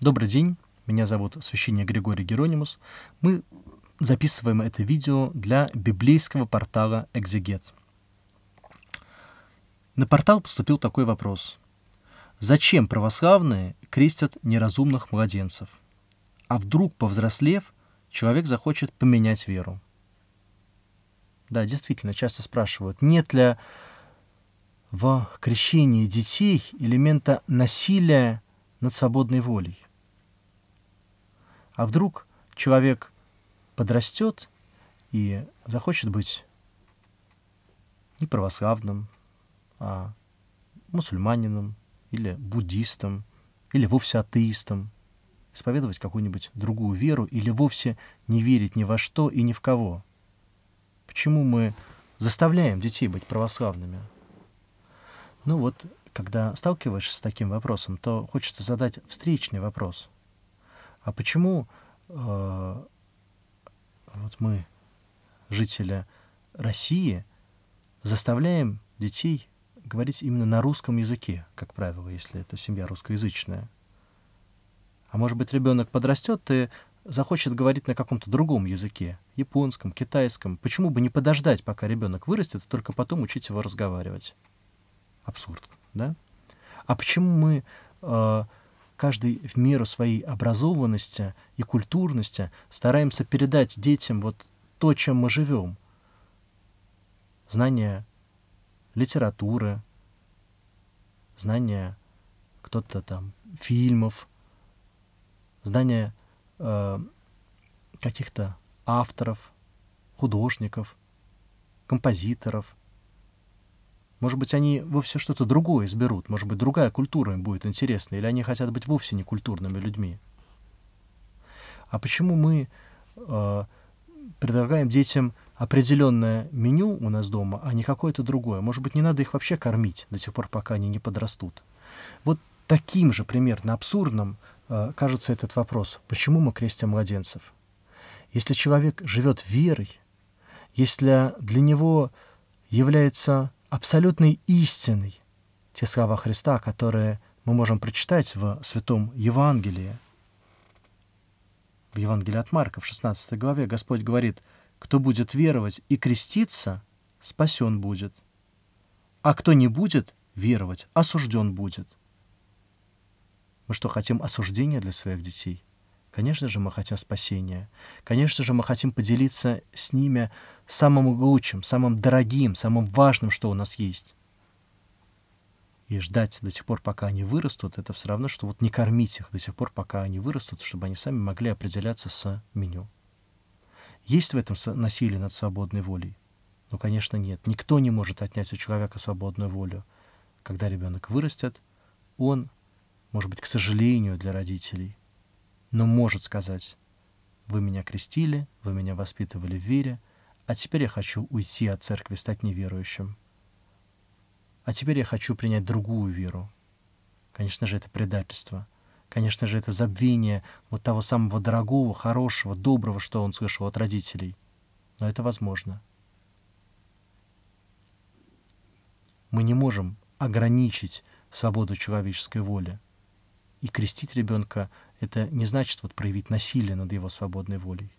Добрый день, меня зовут священник Григорий Геронимус. Мы записываем это видео для библейского портала «Экзегет». На портал поступил такой вопрос. Зачем православные крестят неразумных младенцев? А вдруг, повзрослев, человек захочет поменять веру? Да, действительно, часто спрашивают, нет ли в крещении детей элемента насилия над свободной волей. А вдруг человек подрастет и захочет быть не православным, а мусульманином или буддистом, или вовсе атеистом, исповедовать какую-нибудь другую веру или вовсе не верить ни во что и ни в кого. Почему мы заставляем детей быть православными? Ну вот, когда сталкиваешься с таким вопросом, то хочется задать встречный вопрос – а почему э, вот мы, жители России, заставляем детей говорить именно на русском языке, как правило, если это семья русскоязычная? А может быть, ребенок подрастет и захочет говорить на каком-то другом языке, японском, китайском. Почему бы не подождать, пока ребенок вырастет, и только потом учить его разговаривать? Абсурд, да? А почему мы э, каждый в меру своей образованности и культурности стараемся передать детям вот то, чем мы живем. Знания литературы, знания кто-то там фильмов, знания э, каких-то авторов, художников, композиторов, может быть, они вовсе что-то другое изберут, может быть, другая культура им будет интересна, или они хотят быть вовсе не культурными людьми. А почему мы э, предлагаем детям определенное меню у нас дома, а не какое-то другое? Может быть, не надо их вообще кормить до тех пор, пока они не подрастут? Вот таким же примерно абсурдным э, кажется этот вопрос. Почему мы крестим младенцев? Если человек живет верой, если для него является абсолютной истиной те слова Христа, которые мы можем прочитать в Святом Евангелии. В Евангелии от Марка, в 16 главе, Господь говорит, «Кто будет веровать и креститься, спасен будет, а кто не будет веровать, осужден будет». Мы что, хотим осуждения для своих детей – Конечно же, мы хотим спасения. Конечно же, мы хотим поделиться с ними самым лучшим, самым дорогим, самым важным, что у нас есть. И ждать до тех пор, пока они вырастут, это все равно, что вот не кормить их до тех пор, пока они вырастут, чтобы они сами могли определяться с меню. Есть в этом насилие над свободной волей? Ну, конечно, нет. Никто не может отнять у человека свободную волю. Когда ребенок вырастет, он, может быть, к сожалению для родителей, но может сказать, вы меня крестили, вы меня воспитывали в вере, а теперь я хочу уйти от церкви, стать неверующим. А теперь я хочу принять другую веру. Конечно же, это предательство. Конечно же, это забвение вот того самого дорогого, хорошего, доброго, что он слышал от родителей. Но это возможно. Мы не можем ограничить свободу человеческой воли – и крестить ребенка — это не значит вот проявить насилие над его свободной волей,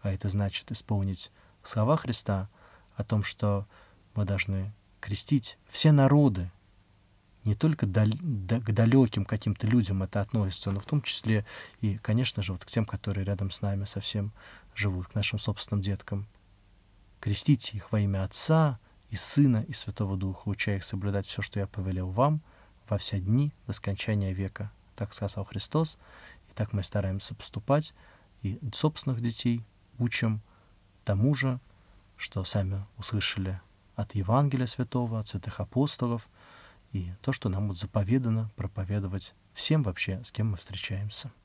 а это значит исполнить слова Христа о том, что мы должны крестить все народы, не только дал, да, к далеким каким-то людям это относится, но в том числе и, конечно же, вот к тем, которые рядом с нами совсем живут, к нашим собственным деткам. Крестите их во имя Отца и Сына и Святого Духа, уча их соблюдать все, что я повелел вам, во все дни до скончания века. Так сказал Христос, и так мы стараемся поступать, и собственных детей учим тому же, что сами услышали от Евангелия Святого, от святых апостолов, и то, что нам вот заповедано проповедовать всем вообще, с кем мы встречаемся.